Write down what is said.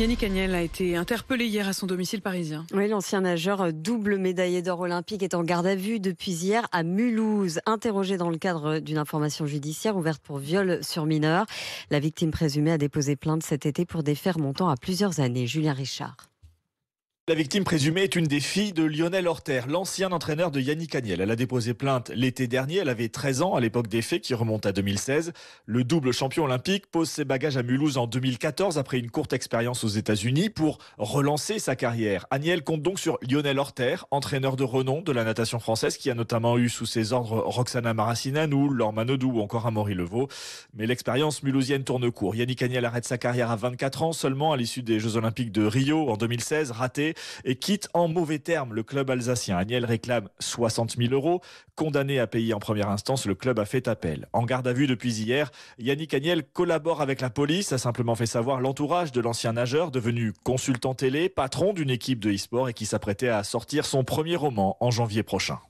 Yannick Agnel a été interpellé hier à son domicile parisien. Oui, l'ancien nageur euh, double médaillé d'or olympique est en garde à vue depuis hier à Mulhouse, interrogé dans le cadre d'une information judiciaire ouverte pour viol sur mineur. La victime présumée a déposé plainte cet été pour des faits remontant à plusieurs années. Julien Richard. La victime présumée est une des filles de Lionel Horter, l'ancien entraîneur de Yannick Agnel. Elle a déposé plainte l'été dernier. Elle avait 13 ans à l'époque des faits qui remontent à 2016. Le double champion olympique pose ses bagages à Mulhouse en 2014 après une courte expérience aux États-Unis pour relancer sa carrière. Agnel compte donc sur Lionel Horter, entraîneur de renom de la natation française qui a notamment eu sous ses ordres Roxana ou Laure Manodou ou encore Amaury Levaux. Mais l'expérience mulhousienne tourne court. Yannick Agnel arrête sa carrière à 24 ans seulement à l'issue des Jeux Olympiques de Rio en 2016, raté et quitte en mauvais termes le club alsacien. Agnel réclame 60 000 euros. Condamné à payer en première instance, le club a fait appel. En garde à vue depuis hier, Yannick Agnel collabore avec la police, a simplement fait savoir l'entourage de l'ancien nageur devenu consultant télé, patron d'une équipe de e-sport et qui s'apprêtait à sortir son premier roman en janvier prochain.